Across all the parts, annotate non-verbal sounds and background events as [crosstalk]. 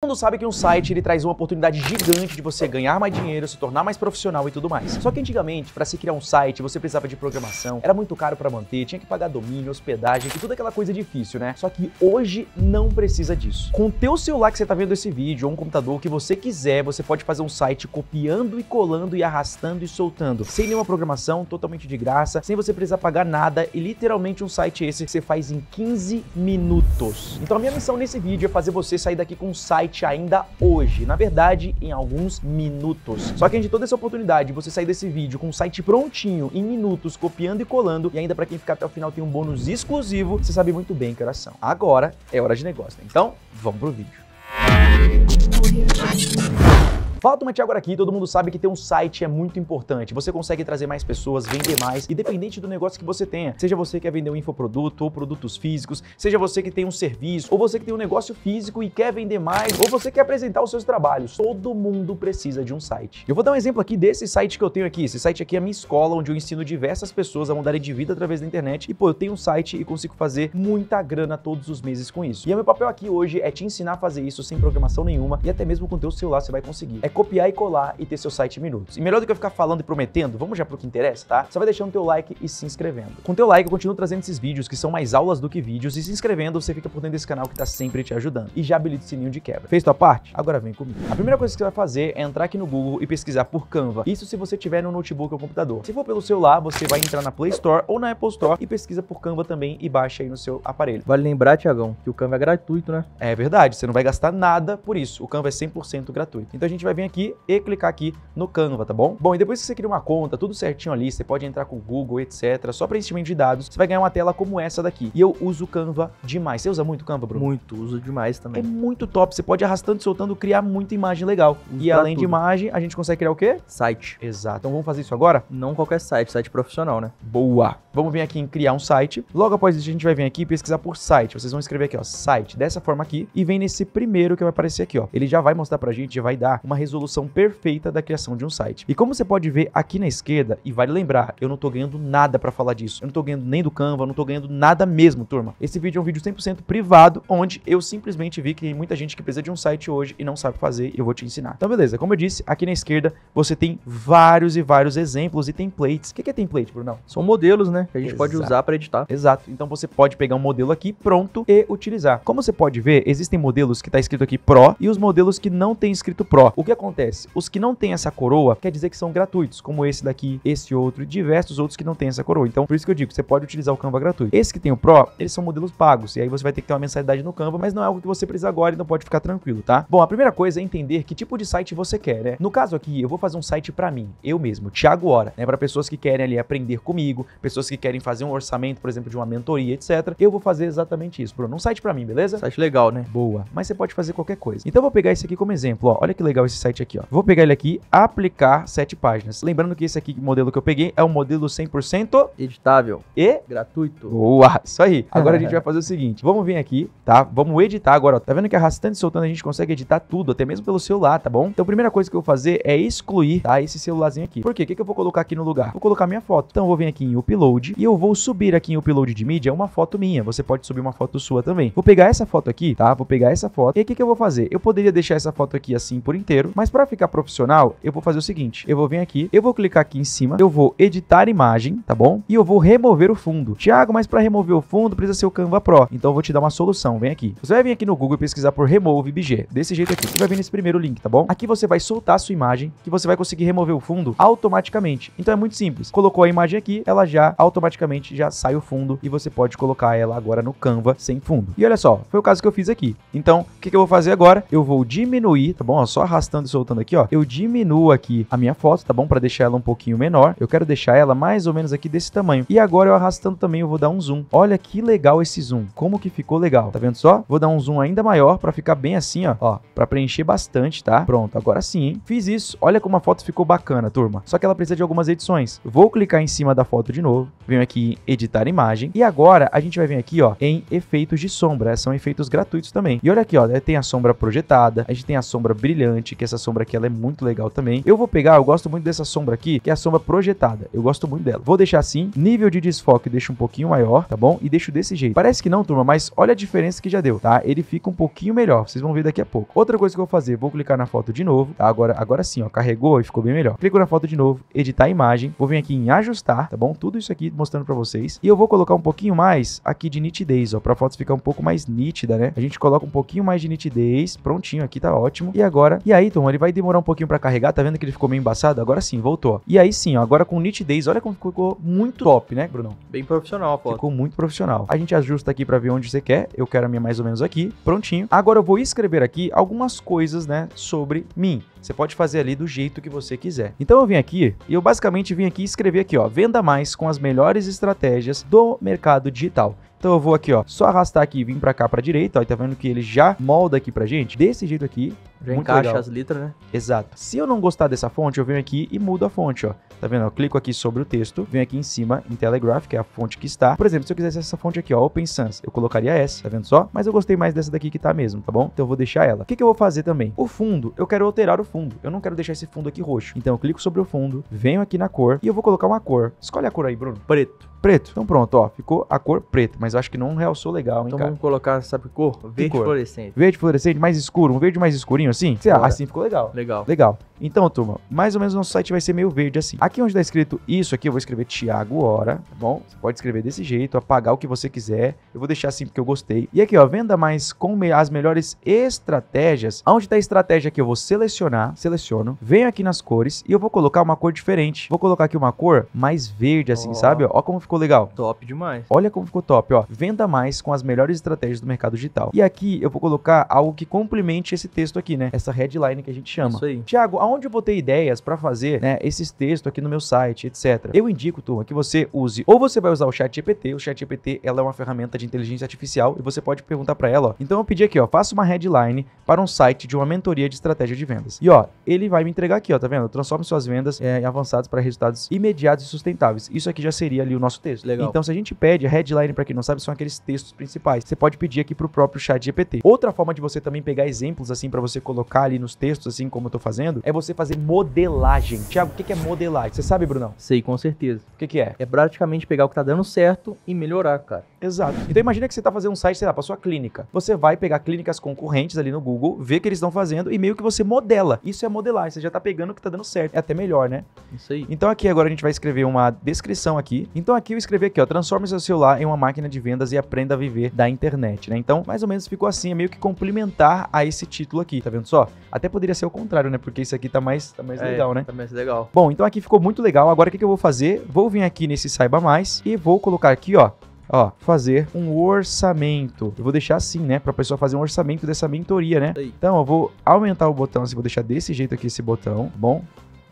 Todo mundo sabe que um site ele traz uma oportunidade gigante de você ganhar mais dinheiro, se tornar mais profissional e tudo mais. Só que antigamente, para se criar um site, você precisava de programação, era muito caro para manter, tinha que pagar domínio, hospedagem e tudo aquela coisa difícil, né? Só que hoje não precisa disso. Com o teu celular que você tá vendo esse vídeo ou um computador que você quiser, você pode fazer um site copiando e colando e arrastando e soltando, sem nenhuma programação, totalmente de graça, sem você precisar pagar nada e literalmente um site esse que você faz em 15 minutos. Então a minha missão nesse vídeo é fazer você sair daqui com um site site ainda hoje, na verdade, em alguns minutos. Só que a gente toda essa oportunidade você sair desse vídeo com o site prontinho, em minutos, copiando e colando, e ainda para quem ficar até o final tem um bônus exclusivo, você sabe muito bem que horas Agora é hora de negócio, né? Então, vamos pro vídeo. Música Fátima Tiago aqui, todo mundo sabe que ter um site é muito importante. Você consegue trazer mais pessoas, vender mais, independente do negócio que você tenha. Seja você que quer vender um infoproduto ou produtos físicos, seja você que tem um serviço, ou você que tem um negócio físico e quer vender mais, ou você quer apresentar os seus trabalhos. Todo mundo precisa de um site. Eu vou dar um exemplo aqui desse site que eu tenho aqui. Esse site aqui é a minha escola, onde eu ensino diversas pessoas a mudarem de vida através da internet. E pô, eu tenho um site e consigo fazer muita grana todos os meses com isso. E o é meu papel aqui hoje é te ensinar a fazer isso sem programação nenhuma e até mesmo com o teu celular você vai conseguir. É é copiar e colar e ter seu site em minutos. E melhor do que eu ficar falando e prometendo, vamos já pro que interessa, tá? Só vai deixando teu like e se inscrevendo. Com teu like eu continuo trazendo esses vídeos que são mais aulas do que vídeos e se inscrevendo você fica por dentro desse canal que tá sempre te ajudando. E já habilita o sininho de quebra. Fez tua parte? Agora vem comigo. A primeira coisa que você vai fazer é entrar aqui no Google e pesquisar por Canva. Isso se você tiver no notebook ou computador. Se for pelo celular, você vai entrar na Play Store ou na Apple Store e pesquisa por Canva também e baixa aí no seu aparelho. Vale lembrar, Tiagão, que o Canva é gratuito, né? É verdade, você não vai gastar nada por isso. O Canva é 100% gratuito. Então a gente vai vir aqui e clicar aqui no Canva, tá bom? Bom, e depois que você cria uma conta, tudo certinho ali, você pode entrar com o Google, etc. Só preenchimento de dados, você vai ganhar uma tela como essa daqui. E eu uso Canva demais. Você usa muito Canva, Bruno? Muito, uso demais também. É muito top. Você pode arrastando e soltando criar muita imagem legal. Uso e além tudo. de imagem, a gente consegue criar o quê? Site. Exato. Então vamos fazer isso agora? Não qualquer site, site profissional, né? Boa. Vamos vir aqui em criar um site. Logo após isso, a gente vai vir aqui e pesquisar por site. Vocês vão escrever aqui, ó, site, dessa forma aqui, e vem nesse primeiro que vai aparecer aqui, ó. Ele já vai mostrar pra gente, já vai dar uma resolução resolução perfeita da criação de um site. E como você pode ver aqui na esquerda, e vale lembrar, eu não tô ganhando nada para falar disso. Eu não tô ganhando nem do Canva, não tô ganhando nada mesmo, turma. Esse vídeo é um vídeo 100% privado, onde eu simplesmente vi que tem muita gente que precisa de um site hoje e não sabe fazer, e eu vou te ensinar. Então beleza, como eu disse, aqui na esquerda você tem vários e vários exemplos e templates. O que é template, Brunão? São modelos, né? Que a gente Exato. pode usar para editar. Exato. Então você pode pegar um modelo aqui pronto e utilizar. Como você pode ver, existem modelos que tá escrito aqui Pro e os modelos que não tem escrito Pro. O que acontece? Os que não têm essa coroa quer dizer que são gratuitos, como esse daqui, esse outro e diversos outros que não têm essa coroa. Então, por isso que eu digo, você pode utilizar o Canva gratuito. Esses que tem o Pro, eles são modelos pagos, e aí você vai ter que ter uma mensalidade no Canva, mas não é algo que você precisa agora, e não pode ficar tranquilo, tá? Bom, a primeira coisa é entender que tipo de site você quer, né? No caso aqui, eu vou fazer um site para mim, eu mesmo, Thiago Hora, né? Para pessoas que querem ali aprender comigo, pessoas que querem fazer um orçamento, por exemplo, de uma mentoria, etc. Eu vou fazer exatamente isso, Bruno. Um site para mim, beleza? Site legal, né? Boa. Mas você pode fazer qualquer coisa. Então eu vou pegar esse aqui como exemplo, ó. Olha que legal esse site site aqui, ó. Vou pegar ele aqui, aplicar sete páginas. Lembrando que esse aqui, modelo que eu peguei, é um modelo 100% editável e gratuito. Boa, [laughs] isso aí. Agora a gente [laughs] vai fazer o seguinte, vamos vir aqui, tá? Vamos editar agora, ó. Tá vendo que arrastando e soltando a gente consegue editar tudo, até mesmo pelo celular, tá bom? Então a primeira coisa que eu vou fazer é excluir, tá? Esse celularzinho aqui. Por quê? O que, que eu vou colocar aqui no lugar? Vou colocar minha foto. Então eu vou vir aqui em Upload e eu vou subir aqui em Upload de mídia uma foto minha. Você pode subir uma foto sua também. Vou pegar essa foto aqui, tá? Vou pegar essa foto. E o que, que eu vou fazer? Eu poderia deixar essa foto aqui assim por inteiro, mas para ficar profissional, eu vou fazer o seguinte, eu vou vir aqui, eu vou clicar aqui em cima, eu vou editar imagem, tá bom? E eu vou remover o fundo. Tiago, mas para remover o fundo precisa ser o Canva Pro. Então eu vou te dar uma solução, vem aqui. Você vai vir aqui no Google e pesquisar por Remove BG, desse jeito aqui. Você vai vir nesse primeiro link, tá bom? Aqui você vai soltar a sua imagem, que você vai conseguir remover o fundo automaticamente. Então é muito simples. Colocou a imagem aqui, ela já automaticamente já sai o fundo e você pode colocar ela agora no Canva sem fundo. E olha só, foi o caso que eu fiz aqui. Então, o que, que eu vou fazer agora? Eu vou diminuir, tá bom? só arrastando soltando aqui, ó. Eu diminuo aqui a minha foto, tá bom? Para deixar ela um pouquinho menor. Eu quero deixar ela mais ou menos aqui desse tamanho. E agora eu arrastando também eu vou dar um zoom. Olha que legal esse zoom. Como que ficou legal. Tá vendo só? Vou dar um zoom ainda maior para ficar bem assim, ó. Ó, para preencher bastante, tá? Pronto, agora sim, hein? Fiz isso. Olha como a foto ficou bacana, turma. Só que ela precisa de algumas edições. Vou clicar em cima da foto de novo. Venho aqui em editar imagem. E agora a gente vai vir aqui, ó, em efeitos de sombra. São efeitos gratuitos também. E olha aqui, ó, tem a sombra projetada, a gente tem a sombra brilhante, que é essa sombra aqui, ela é muito legal também. Eu vou pegar, eu gosto muito dessa sombra aqui, que é a sombra projetada. Eu gosto muito dela. Vou deixar assim, nível de desfoque deixo um pouquinho maior, tá bom? E deixo desse jeito. Parece que não, turma, mas olha a diferença que já deu, tá? Ele fica um pouquinho melhor, vocês vão ver daqui a pouco. Outra coisa que eu vou fazer, vou clicar na foto de novo, tá? Agora, agora sim, ó, carregou e ficou bem melhor. Clico na foto de novo, editar a imagem, vou vir aqui em ajustar, tá bom? Tudo isso aqui mostrando pra vocês. E eu vou colocar um pouquinho mais aqui de nitidez, ó, pra foto ficar um pouco mais nítida, né? A gente coloca um pouquinho mais de nitidez, prontinho, aqui tá ótimo. E agora, e aí, Python, ele vai demorar um pouquinho para carregar, tá vendo que ele ficou meio embaçado? Agora sim, voltou. E aí sim, ó, agora com nitidez, olha como ficou muito top, né, Brunão? Bem profissional pô. Ficou muito profissional. A gente ajusta aqui para ver onde você quer, eu quero a minha mais ou menos aqui, prontinho. Agora eu vou escrever aqui algumas coisas, né, sobre mim. Você pode fazer ali do jeito que você quiser. Então eu vim aqui e eu basicamente vim aqui escrever aqui, ó, venda mais com as melhores estratégias do mercado digital. Então eu vou aqui, ó, só arrastar aqui e vir para cá para direita, ó, e tá vendo que ele já molda aqui pra gente? Desse jeito aqui, já Muito encaixa legal. as letras, né? Exato. Se eu não gostar dessa fonte, eu venho aqui e mudo a fonte, ó. Tá vendo? Eu clico aqui sobre o texto, venho aqui em cima em Telegraph, que é a fonte que está. Por exemplo, se eu quisesse essa fonte aqui, ó, Open Sans, eu colocaria essa, tá vendo só? Mas eu gostei mais dessa daqui que tá mesmo, tá bom? Então eu vou deixar ela. O que, que eu vou fazer também? O fundo, eu quero alterar o fundo fundo, eu não quero deixar esse fundo aqui roxo. Então eu clico sobre o fundo, venho aqui na cor e eu vou colocar uma cor. Escolhe a cor aí, Bruno. Preto. Preto. Então pronto, ó, ficou a cor preta, mas acho que não realçou legal, hein, então cara? vamos colocar, sabe cor? Verde cor? fluorescente. Verde fluorescente, mais escuro, um verde mais escurinho assim? Sei lá, assim ficou legal. Legal. Legal. Então, turma, mais ou menos nosso site vai ser meio verde assim. Aqui onde tá escrito isso aqui, eu vou escrever Tiago Hora, tá bom? Você pode escrever desse jeito, apagar o que você quiser. Eu vou deixar assim porque eu gostei. E aqui, ó, venda mais com as melhores estratégias. Onde tá a estratégia que eu vou selecionar selecionar, seleciono, venho aqui nas cores e eu vou colocar uma cor diferente. Vou colocar aqui uma cor mais verde, assim, oh. sabe? Ó como ficou legal. Top demais. Olha como ficou top, ó. Venda mais com as melhores estratégias do mercado digital. E aqui eu vou colocar algo que complemente esse texto aqui, né? Essa headline que a gente chama. Isso aí. Tiago, aonde eu vou ter ideias para fazer, né, esses textos aqui no meu site, etc. Eu indico, turma, que você use, ou você vai usar o chat GPT, o chat GPT, ela é uma ferramenta de inteligência artificial e você pode perguntar para ela, ó. Então eu pedi aqui, ó, faça uma headline para um site de uma mentoria de estratégia de vendas. E ó, ele vai me entregar aqui, ó, tá vendo? Transforme suas vendas é, avançadas para resultados imediatos e sustentáveis. Isso aqui já seria ali o nosso texto. Legal. Então, se a gente pede, a headline, para quem não sabe, são aqueles textos principais. Você pode pedir aqui pro próprio chat GPT. Outra forma de você também pegar exemplos, assim, para você colocar ali nos textos, assim, como eu tô fazendo, é você fazer modelagem. Tiago, o que, que é modelagem? Você sabe, Brunão? Sei, com certeza. O que, que é? É praticamente pegar o que tá dando certo e melhorar, cara. Exato. Então, imagina que você tá fazendo um site, sei lá, pra sua clínica. Você vai pegar clínicas concorrentes ali no Google, ver o que eles estão fazendo e meio que você modela. Isso é modelar, você já tá pegando o que tá dando certo. É até melhor, né? Isso aí. Então aqui agora a gente vai escrever uma descrição aqui. Então aqui eu escrevi aqui, ó, transforme seu celular em uma máquina de vendas e aprenda a viver da internet, né? Então, mais ou menos ficou assim, é meio que complementar a esse título aqui, tá vendo só? Até poderia ser o contrário, né? Porque isso aqui tá mais, tá mais é, legal, né? Tá mais legal. Bom, então aqui ficou muito legal. Agora o que, que eu vou fazer? Vou vir aqui nesse saiba mais e vou colocar aqui, ó, Ó, fazer um orçamento. Eu vou deixar assim, né? Pra pessoa fazer um orçamento dessa mentoria, né? Então, eu vou aumentar o botão, assim, vou deixar desse jeito aqui esse botão, bom?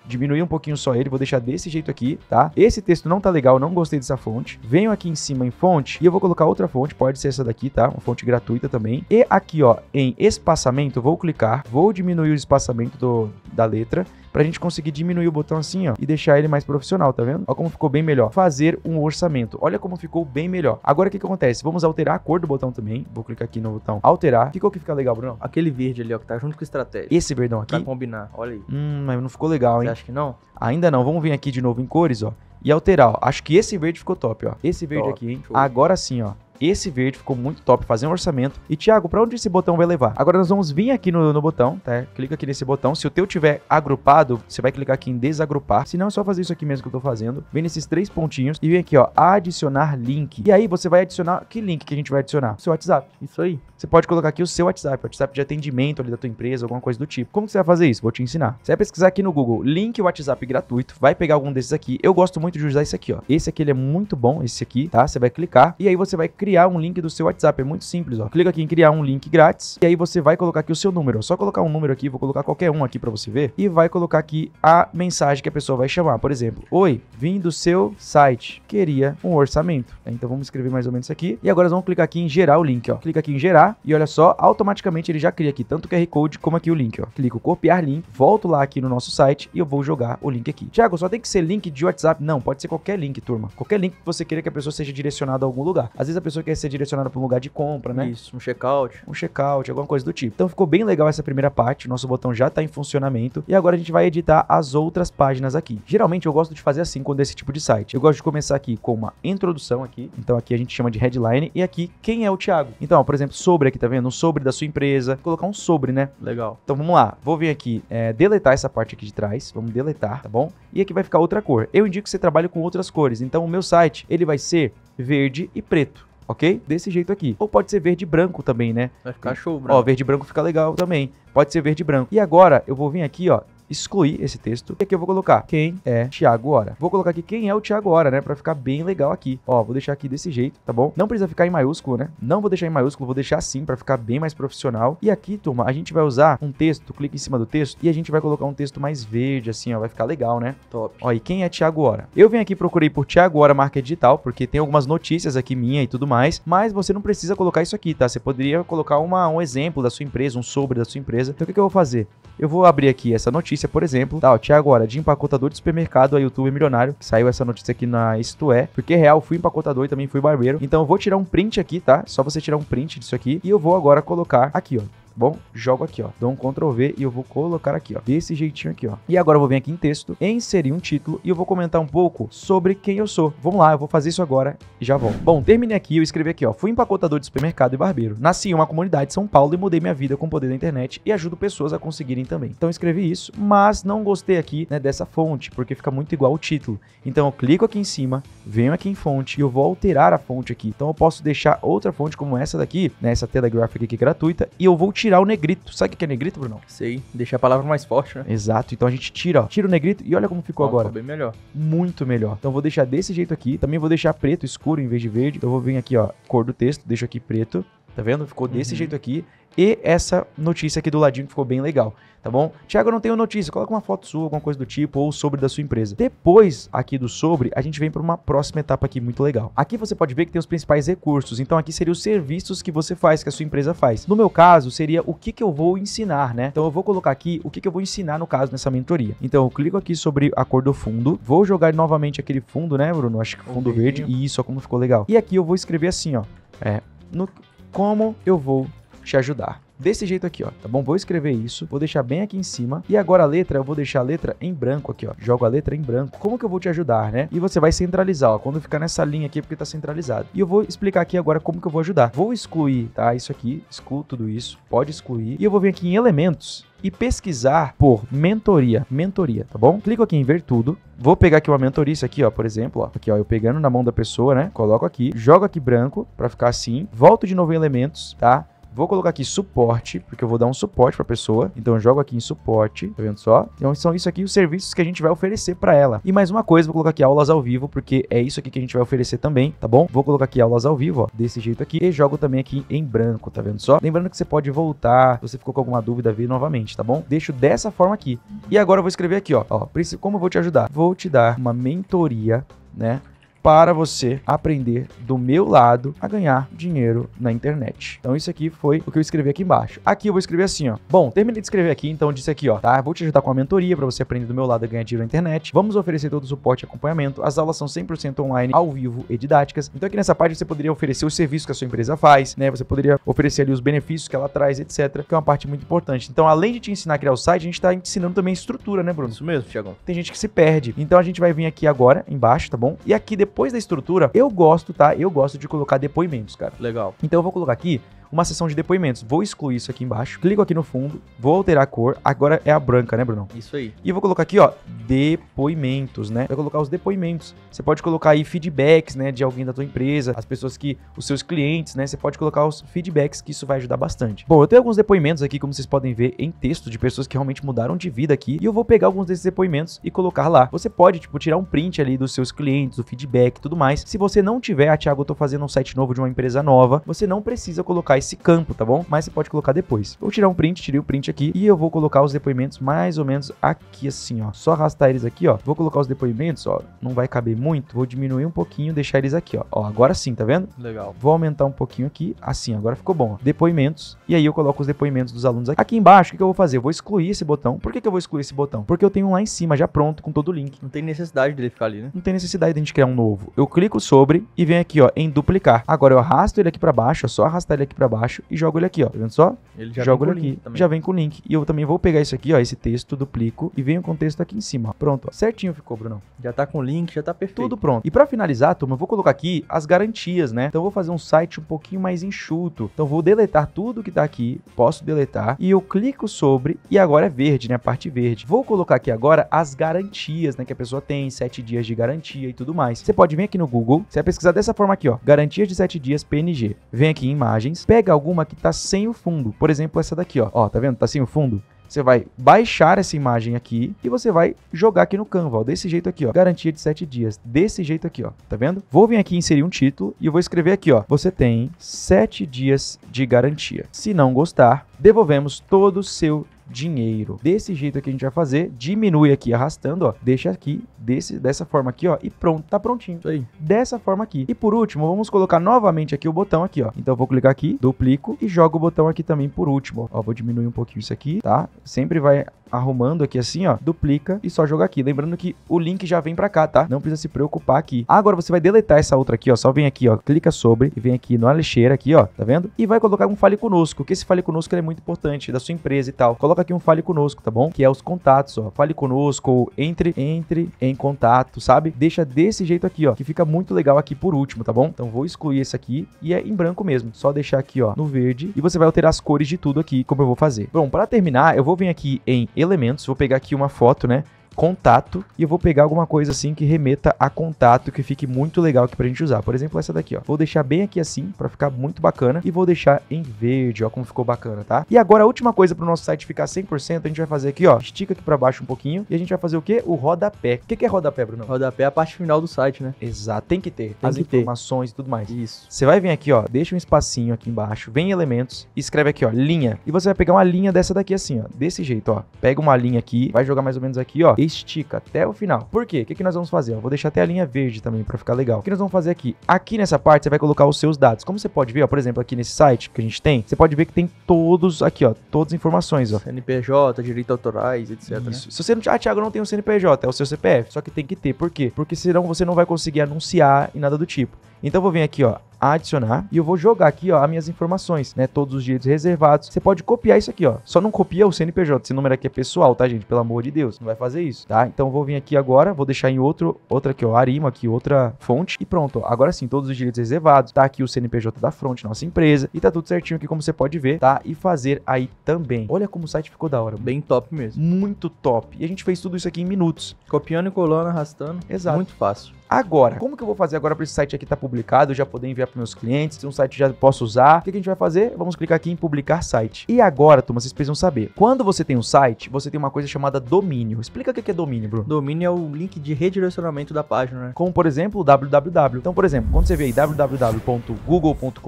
diminuir um pouquinho só ele, vou deixar desse jeito aqui, tá? Esse texto não tá legal, não gostei dessa fonte. Venho aqui em cima em fonte e eu vou colocar outra fonte, pode ser essa daqui, tá? Uma fonte gratuita também. E aqui, ó, em espaçamento, vou clicar, vou diminuir o espaçamento do, da letra pra gente conseguir diminuir o botão assim, ó, e deixar ele mais profissional, tá vendo? Olha como ficou bem melhor. Fazer um orçamento. Olha como ficou bem melhor. Agora o que, que acontece? Vamos alterar a cor do botão também. Vou clicar aqui no botão alterar. Ficou é que fica legal, Bruno? Aquele verde ali, ó, que tá junto com estratégia. Esse verdão aqui. Pra combinar, olha aí. Hum, mas não ficou legal, hein? Você acha que não? Ainda não. Vamos vir aqui de novo em cores, ó e alterar. Ó. Acho que esse verde ficou top, ó. Esse verde top, aqui, hein? Show. Agora sim, ó. Esse verde ficou muito top, fazer um orçamento. E Thiago, para onde esse botão vai levar? Agora nós vamos vir aqui no, no botão, tá? Clica aqui nesse botão. Se o teu tiver agrupado, você vai clicar aqui em desagrupar. Se não, é só fazer isso aqui mesmo que eu tô fazendo. Vem nesses três pontinhos e vem aqui, ó, adicionar link. E aí você vai adicionar, que link que a gente vai adicionar? Seu WhatsApp. Isso aí. Você pode colocar aqui o seu WhatsApp, o WhatsApp de atendimento ali da tua empresa, alguma coisa do tipo. Como que você vai fazer isso? Vou te ensinar. Você vai pesquisar aqui no Google, link WhatsApp gratuito, vai pegar algum desses aqui. Eu gosto muito de usar esse aqui, ó. Esse aqui, ele é muito bom, esse aqui, tá? Você vai clicar e aí você vai criar criar um link do seu WhatsApp. É muito simples, ó. Clica aqui em criar um link grátis e aí você vai colocar aqui o seu número. É só colocar um número aqui, vou colocar qualquer um aqui para você ver e vai colocar aqui a mensagem que a pessoa vai chamar. Por exemplo, oi, vim do seu site, queria um orçamento. É, então vamos escrever mais ou menos isso aqui e agora nós vamos clicar aqui em gerar o link, ó. Clica aqui em gerar e olha só, automaticamente ele já cria aqui tanto o QR Code como aqui o link, ó. Clico copiar link, volto lá aqui no nosso site e eu vou jogar o link aqui. Tiago, só tem que ser link de WhatsApp? Não, pode ser qualquer link, turma. Qualquer link que você queira que a pessoa seja direcionada a algum lugar. Às vezes a pessoa pessoa quer ser direcionada para um lugar de compra, né? Isso, um checkout. Um checkout, alguma coisa do tipo. Então ficou bem legal essa primeira parte, nosso botão já está em funcionamento e agora a gente vai editar as outras páginas aqui. Geralmente eu gosto de fazer assim quando é esse tipo de site. Eu gosto de começar aqui com uma introdução aqui, então aqui a gente chama de headline e aqui quem é o Thiago. Então, ó, por exemplo, sobre aqui, tá vendo? Um sobre da sua empresa, colocar um sobre, né? Legal. Então vamos lá, vou vir aqui, é, deletar essa parte aqui de trás, vamos deletar, tá bom? E aqui vai ficar outra cor. Eu indico que você trabalhe com outras cores, então o meu site, ele vai ser verde e preto ok? Desse jeito aqui. Ou pode ser verde e branco também, né? Vai ficar show, branco. Ó, verde e branco fica legal também. Pode ser verde e branco. E agora eu vou vir aqui, ó, excluir esse texto. E aqui eu vou colocar quem é Tiago Hora. Vou colocar aqui quem é o Tiago Hora, né? Pra ficar bem legal aqui. Ó, vou deixar aqui desse jeito, tá bom? Não precisa ficar em maiúsculo, né? Não vou deixar em maiúsculo, vou deixar assim pra ficar bem mais profissional. E aqui, turma, a gente vai usar um texto, clica em cima do texto e a gente vai colocar um texto mais verde, assim, ó. Vai ficar legal, né? Top. Ó, e quem é Tiago Hora? Eu vim aqui procurei por Tiago Hora Marca Digital, porque tem algumas notícias aqui minha e tudo mais, mas você não precisa colocar isso aqui, tá? Você poderia colocar uma, um exemplo da sua empresa, um sobre da sua empresa. Então o que, que eu vou fazer? Eu vou abrir aqui essa notícia notícia, por exemplo, tá, ó, tinha agora de empacotador de supermercado a youtuber milionário, que saiu essa notícia aqui na Isto É, porque é real, fui empacotador e também fui barbeiro. Então eu vou tirar um print aqui, tá? Só você tirar um print disso aqui e eu vou agora colocar aqui, ó bom? Jogo aqui, ó. Dou um Ctrl V e eu vou colocar aqui, ó. Desse jeitinho aqui, ó. E agora eu vou vir aqui em texto, inserir um título e eu vou comentar um pouco sobre quem eu sou. Vamos lá, eu vou fazer isso agora e já volto. Bom, terminei aqui, eu escrevi aqui, ó. Fui empacotador de supermercado e barbeiro. Nasci em uma comunidade de São Paulo e mudei minha vida com o poder da internet e ajudo pessoas a conseguirem também. Então escrevi isso, mas não gostei aqui, né, dessa fonte, porque fica muito igual o título. Então eu clico aqui em cima, venho aqui em fonte e eu vou alterar a fonte aqui. Então eu posso deixar outra fonte como essa daqui, né, essa tela gráfica aqui que é gratuita, e eu vou tirar tirar o negrito. Sabe o que é negrito, Bruno? Sei, deixar a palavra mais forte, né? Exato. Então a gente tira, ó, tira o negrito e olha como ficou ah, agora. Ficou bem melhor. Muito melhor. Então vou deixar desse jeito aqui. Também vou deixar preto escuro em vez de verde. Então vou vir aqui, ó, cor do texto, deixo aqui preto. Tá vendo? Ficou desse uhum. jeito aqui e essa notícia aqui do ladinho que ficou bem legal, tá bom? Tiago, eu não tenho notícia, coloca uma foto sua, alguma coisa do tipo, ou sobre da sua empresa. Depois aqui do sobre, a gente vem para uma próxima etapa aqui muito legal. Aqui você pode ver que tem os principais recursos, então aqui seria os serviços que você faz, que a sua empresa faz. No meu caso, seria o que, que eu vou ensinar, né? Então eu vou colocar aqui o que, que eu vou ensinar no caso nessa mentoria. Então eu clico aqui sobre a cor do fundo, vou jogar novamente aquele fundo, né, Bruno? Acho que fundo verde, e isso, ó, como ficou legal. E aqui eu vou escrever assim, ó, é, no, como eu vou te ajudar. Desse jeito aqui, ó, tá bom? Vou escrever isso, vou deixar bem aqui em cima. E agora a letra, eu vou deixar a letra em branco aqui, ó. Jogo a letra em branco. Como que eu vou te ajudar, né? E você vai centralizar, ó, quando ficar nessa linha aqui, é porque tá centralizado. E eu vou explicar aqui agora como que eu vou ajudar. Vou excluir, tá? Isso aqui, excluo tudo isso, pode excluir. E eu vou vir aqui em elementos e pesquisar por mentoria, mentoria, tá bom? Clico aqui em ver tudo, vou pegar aqui uma mentoria, isso aqui, ó, por exemplo, ó, aqui, ó, eu pegando na mão da pessoa, né? Coloco aqui, jogo aqui branco para ficar assim, volto de novo em elementos, tá? Vou colocar aqui suporte, porque eu vou dar um suporte para a pessoa. Então eu jogo aqui em suporte, tá vendo só? Então são isso aqui os serviços que a gente vai oferecer para ela. E mais uma coisa, vou colocar aqui aulas ao vivo, porque é isso aqui que a gente vai oferecer também, tá bom? Vou colocar aqui aulas ao vivo, ó, desse jeito aqui. E jogo também aqui em branco, tá vendo só? Lembrando que você pode voltar, se você ficou com alguma dúvida, ver novamente, tá bom? Deixo dessa forma aqui. E agora eu vou escrever aqui, ó, ó, como eu vou te ajudar? Vou te dar uma mentoria, né? para você aprender do meu lado a ganhar dinheiro na internet. Então isso aqui foi o que eu escrevi aqui embaixo. Aqui eu vou escrever assim, ó. Bom, terminei de escrever aqui, então disse aqui, ó, tá? Vou te ajudar com a mentoria para você aprender do meu lado a ganhar dinheiro na internet. Vamos oferecer todo o suporte e acompanhamento. As aulas são 100% online, ao vivo e didáticas. Então aqui nessa parte você poderia oferecer os serviços que a sua empresa faz, né? Você poderia oferecer ali os benefícios que ela traz, etc, que é uma parte muito importante. Então, além de te ensinar a criar o site, a gente está ensinando também estrutura, né, Bruno? Isso mesmo, Thiago. Tem gente que se perde. Então a gente vai vir aqui agora, embaixo, tá bom? E aqui depois depois da estrutura, eu gosto, tá? Eu gosto de colocar depoimentos, cara. Legal. Então eu vou colocar aqui uma sessão de depoimentos. Vou excluir isso aqui embaixo, clico aqui no fundo, vou alterar a cor, agora é a branca, né, Bruno? Isso aí. E vou colocar aqui, ó, depoimentos, né? Vou colocar os depoimentos. Você pode colocar aí feedbacks, né, de alguém da tua empresa, as pessoas que, os seus clientes, né, você pode colocar os feedbacks que isso vai ajudar bastante. Bom, eu tenho alguns depoimentos aqui, como vocês podem ver, em texto de pessoas que realmente mudaram de vida aqui, e eu vou pegar alguns desses depoimentos e colocar lá. Você pode, tipo, tirar um print ali dos seus clientes, do feedback e tudo mais. Se você não tiver, ah, Thiago, eu tô fazendo um site novo de uma empresa nova, você não precisa colocar esse esse campo, tá bom? Mas você pode colocar depois. Vou tirar um print, tirei o print aqui e eu vou colocar os depoimentos mais ou menos aqui assim, ó. Só arrastar eles aqui, ó. Vou colocar os depoimentos, ó. Não vai caber muito. Vou diminuir um pouquinho, deixar eles aqui, ó. Ó, agora sim, tá vendo? Legal. Vou aumentar um pouquinho aqui, assim, agora ficou bom. Ó. Depoimentos. E aí eu coloco os depoimentos dos alunos aqui. Aqui embaixo, o que, que eu vou fazer? Eu vou excluir esse botão. Por que, que eu vou excluir esse botão? Porque eu tenho um lá em cima já pronto com todo o link. Não tem necessidade dele ficar ali, né? Não tem necessidade de a gente criar um novo. Eu clico sobre e vem aqui, ó, em duplicar. Agora eu arrasto ele aqui para baixo, ó, só arrastar ele aqui para para baixo e jogo ele aqui, ó. Tá vendo só? Ele já jogo ele aqui. Também. Já vem com o link. E eu também vou pegar isso aqui, ó, esse texto duplico e venho com o texto aqui em cima. Ó. Pronto, ó. Certinho ficou, Bruno. Já tá com o link, já tá perfeito. Tudo pronto. E para finalizar, turma, eu vou colocar aqui as garantias, né? Então eu vou fazer um site um pouquinho mais enxuto. Então vou deletar tudo que tá aqui, posso deletar e eu clico sobre e agora é verde, né? A parte verde. Vou colocar aqui agora as garantias, né, que a pessoa tem, sete dias de garantia e tudo mais. Você pode vir aqui no Google, você vai pesquisar dessa forma aqui, ó, garantias de sete dias PNG. Vem aqui em imagens, pega alguma que tá sem o fundo. Por exemplo, essa daqui, ó. Ó, tá vendo? Tá sem o fundo. Você vai baixar essa imagem aqui e você vai jogar aqui no Canva, ó, desse jeito aqui, ó. Garantia de 7 dias, desse jeito aqui, ó. Tá vendo? Vou vir aqui inserir um título e vou escrever aqui, ó. Você tem 7 dias de garantia. Se não gostar, devolvemos todo o seu dinheiro. Desse jeito aqui a gente vai fazer, diminui aqui arrastando, ó, deixa aqui, desse, dessa forma aqui, ó, e pronto, tá prontinho. Isso aí. Dessa forma aqui. E por último, vamos colocar novamente aqui o botão aqui, ó. Então eu vou clicar aqui, duplico e jogo o botão aqui também por último, ó. ó vou diminuir um pouquinho isso aqui, tá? Sempre vai arrumando aqui assim, ó, duplica e só joga aqui. Lembrando que o link já vem pra cá, tá? Não precisa se preocupar aqui. Agora você vai deletar essa outra aqui, ó, só vem aqui, ó, clica sobre e vem aqui na lixeira aqui, ó, tá vendo? E vai colocar um fale conosco, que esse fale conosco é muito importante, da sua empresa e tal. Coloca aqui um fale conosco, tá bom? Que é os contatos, ó, fale conosco, ou entre, entre em contato, sabe? Deixa desse jeito aqui, ó, que fica muito legal aqui por último, tá bom? Então vou excluir esse aqui e é em branco mesmo, só deixar aqui, ó, no verde e você vai alterar as cores de tudo aqui, como eu vou fazer. Bom, para terminar, eu vou vir aqui em elementos. Vou pegar aqui uma foto, né? contato e eu vou pegar alguma coisa assim que remeta a contato que fique muito legal aqui pra gente usar. Por exemplo, essa daqui, ó. Vou deixar bem aqui assim para ficar muito bacana e vou deixar em verde, ó, como ficou bacana, tá? E agora a última coisa pro nosso site ficar 100%, a gente vai fazer aqui, ó, estica aqui para baixo um pouquinho e a gente vai fazer o quê? O rodapé. O que é rodapé, Bruno? Rodapé é a parte final do site, né? Exato, tem que ter. Tem as que informações ter. e tudo mais. Isso. Você vai vir aqui, ó, deixa um espacinho aqui embaixo, vem em elementos, escreve aqui, ó, linha. E você vai pegar uma linha dessa daqui assim, ó, desse jeito, ó. Pega uma linha aqui, vai jogar mais ou menos aqui, ó estica até o final. Por quê? O que, que nós vamos fazer? Eu vou deixar até a linha verde também para ficar legal. O que nós vamos fazer aqui? Aqui nessa parte você vai colocar os seus dados. Como você pode ver, ó, por exemplo, aqui nesse site que a gente tem, você pode ver que tem todos aqui, ó, todas as informações, ó. CNPJ, direitos autorais, etc. Isso. Né? Se você não, ah, Thiago, não tem um CNPJ, é o seu CPF, só que tem que ter. Por quê? Porque senão você não vai conseguir anunciar e nada do tipo. Então eu vou vir aqui, ó, adicionar e eu vou jogar aqui, ó, as minhas informações, né? Todos os direitos reservados. Você pode copiar isso aqui, ó. Só não copia o CNPJ. Esse número aqui é pessoal, tá, gente? Pelo amor de Deus, não vai fazer isso, tá? Então eu vou vir aqui agora, vou deixar em outro, outra aqui, ó, Arima aqui, outra fonte e pronto. Ó. Agora sim, todos os direitos reservados. Tá aqui o CNPJ da Front, nossa empresa e tá tudo certinho aqui como você pode ver, tá? E fazer aí também. Olha como o site ficou da hora. Bem top mesmo. Muito top. E a gente fez tudo isso aqui em minutos. Copiando e colando, arrastando. Exato. Muito fácil agora. Como que eu vou fazer agora para esse site aqui estar tá publicado, já poder enviar para meus clientes, se um site já posso usar? O que, que a gente vai fazer? Vamos clicar aqui em publicar site. E agora, turma, vocês precisam saber. Quando você tem um site, você tem uma coisa chamada domínio. Explica o que é domínio, Bruno. Domínio é o link de redirecionamento da página, né? Como, por exemplo, www. Então, por exemplo, quando você vê aí www.google.com.br,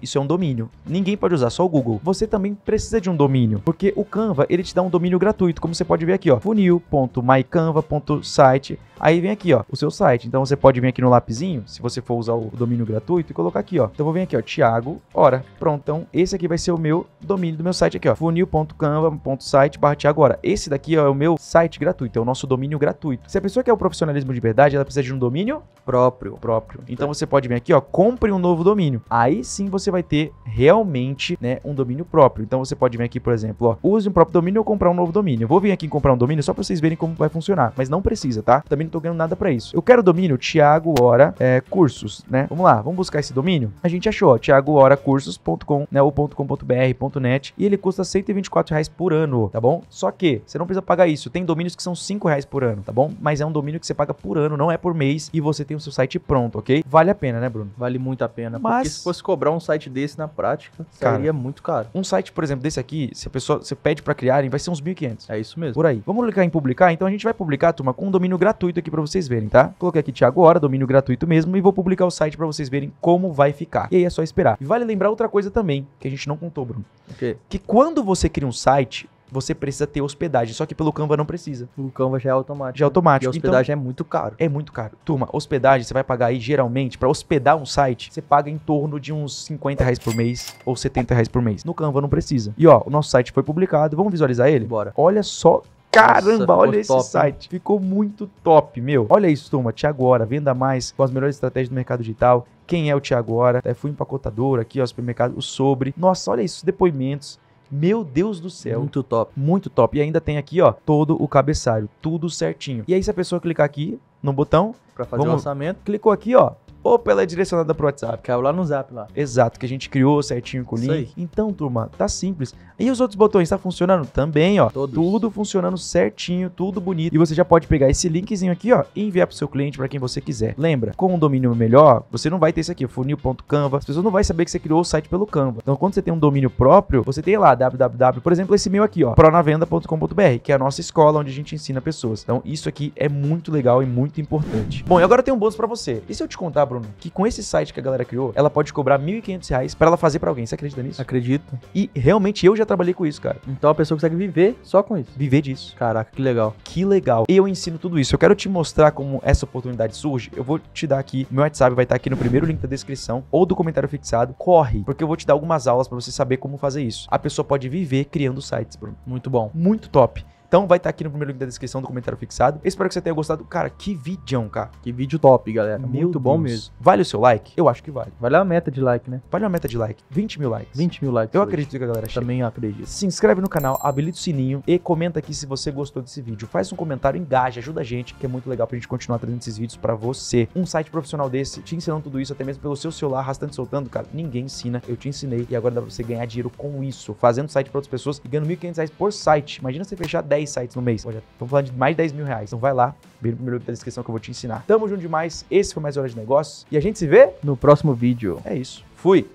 isso é um domínio. Ninguém pode usar, só o Google. Você também precisa de um domínio, porque o Canva, ele te dá um domínio gratuito, como você pode ver aqui, ó, funil.mycanva.site. Aí vem aqui, ó, o seu site. Então, então você pode vir aqui no lapizinho, se você for usar o domínio gratuito, e colocar aqui, ó. Então eu vou vir aqui, ó, Thiago, hora. Pronto, então esse aqui vai ser o meu domínio do meu site aqui, ó. funil.canva.site barra Thiago Esse daqui ó, é o meu site gratuito, é o nosso domínio gratuito. Se a pessoa quer o profissionalismo de verdade, ela precisa de um domínio próprio. próprio. Então você pode vir aqui, ó, compre um novo domínio. Aí sim você vai ter realmente, né, um domínio próprio. Então você pode vir aqui, por exemplo, ó, use um próprio domínio ou comprar um novo domínio. Eu vou vir aqui comprar um domínio só para vocês verem como vai funcionar, mas não precisa, tá? Também não tô ganhando nada para isso. Eu quero domínio domínio Tiago ora é, Cursos, né? Vamos lá, vamos buscar esse domínio? A gente achou, tiagohoracursos.com, né? Ou ponto .net, e ele custa 124 reais por ano, tá bom? Só que você não precisa pagar isso. Tem domínios que são 5 reais por ano, tá bom? Mas é um domínio que você paga por ano, não é por mês, e você tem o seu site pronto, ok? Vale a pena, né, Bruno? Vale muito a pena. Mas... Porque se fosse cobrar um site desse na prática, seria muito caro. Um site, por exemplo, desse aqui, se a pessoa você pede para clicarem, vai ser uns 1.500. É isso mesmo. Por aí. Vamos clicar em publicar? Então a gente vai publicar, turma, com um domínio gratuito aqui para vocês verem, tá? Coloquei aqui site agora, domínio gratuito mesmo, e vou publicar o site para vocês verem como vai ficar. E aí é só esperar. E vale lembrar outra coisa também, que a gente não contou, Bruno. Okay. Que quando você cria um site, você precisa ter hospedagem. Só que pelo Canva não precisa. O Canva já é automático. Já é automático. E então, hospedagem então, é muito caro. É muito caro. Turma, hospedagem você vai pagar aí geralmente, para hospedar um site, você paga em torno de uns 50 reais por mês ou 70 reais por mês. No Canva não precisa. E ó, o nosso site foi publicado. Vamos visualizar ele? Bora. Olha só Caramba, Nossa, olha esse top. site. Ficou muito top, meu. Olha isso, turma. agora, venda mais com as melhores estratégias do mercado digital. Quem é o agora? É, fui empacotador aqui, ó, supermercado, o sobre. Nossa, olha isso, depoimentos. Meu Deus do céu. Muito top. Muito top. E ainda tem aqui, ó, todo o cabeçalho, tudo certinho. E aí, se a pessoa clicar aqui no botão para fazer vamos, o orçamento, clicou aqui, ó, Opa, ela é direcionada pro WhatsApp. Caiu lá no Zap lá. Exato, que a gente criou certinho com o link. Então, turma, tá simples. E os outros botões, tá funcionando? Também, ó. Todos. Tudo funcionando certinho, tudo bonito. E você já pode pegar esse linkzinho aqui, ó, e enviar pro seu cliente, para quem você quiser. Lembra, com um domínio melhor, você não vai ter isso aqui, funil.canva. As pessoas não vão saber que você criou o site pelo Canva. Então, quando você tem um domínio próprio, você tem lá www, por exemplo, esse meu aqui, ó, pronavenda.com.br, que é a nossa escola onde a gente ensina pessoas. Então, isso aqui é muito legal e muito importante. Bom, e agora tem um bônus para você. E se eu te contar, Bruno, Bruno, que com esse site que a galera criou, ela pode cobrar R$ 1.500 para ela fazer para alguém. Você acredita nisso? Acredito. E realmente eu já trabalhei com isso, cara. Então a pessoa consegue viver só com isso. Viver disso. Caraca, que legal. Que legal. Eu ensino tudo isso. Eu quero te mostrar como essa oportunidade surge. Eu vou te dar aqui, meu WhatsApp vai estar aqui no primeiro link da descrição ou do comentário fixado. Corre, porque eu vou te dar algumas aulas para você saber como fazer isso. A pessoa pode viver criando sites, Bruno. Muito bom. Muito top. Então vai estar tá aqui no primeiro link da descrição do comentário fixado. Espero que você tenha gostado. Cara, que vídeo, cara. Que vídeo top, galera. Meu Muito Deus. bom mesmo. Vale o seu like? Eu acho que vale. Vale a meta de like, né? Vale a meta de like. 20 mil likes. 20 mil likes. Eu hoje. acredito que a galera chega. Também acredito. Se inscreve no canal, habilita o sininho e comenta aqui se você gostou desse vídeo. Faz um comentário, engaja, ajuda a gente, que é muito legal pra gente continuar trazendo esses vídeos para você. Um site profissional desse, te ensinando tudo isso, até mesmo pelo seu celular, arrastando e soltando, cara. Ninguém ensina. Eu te ensinei e agora dá pra você ganhar dinheiro com isso, fazendo site para outras pessoas e ganhando R$ 1.500 por site. Imagina você fechar 10 10 sites no mês. Olha, estamos falando de mais de 10 mil reais. Então vai lá, vira o primeiro link da descrição que eu vou te ensinar. Tamo junto demais. Esse foi mais Hora de Negócios. E a gente se vê no próximo vídeo. É isso. Fui!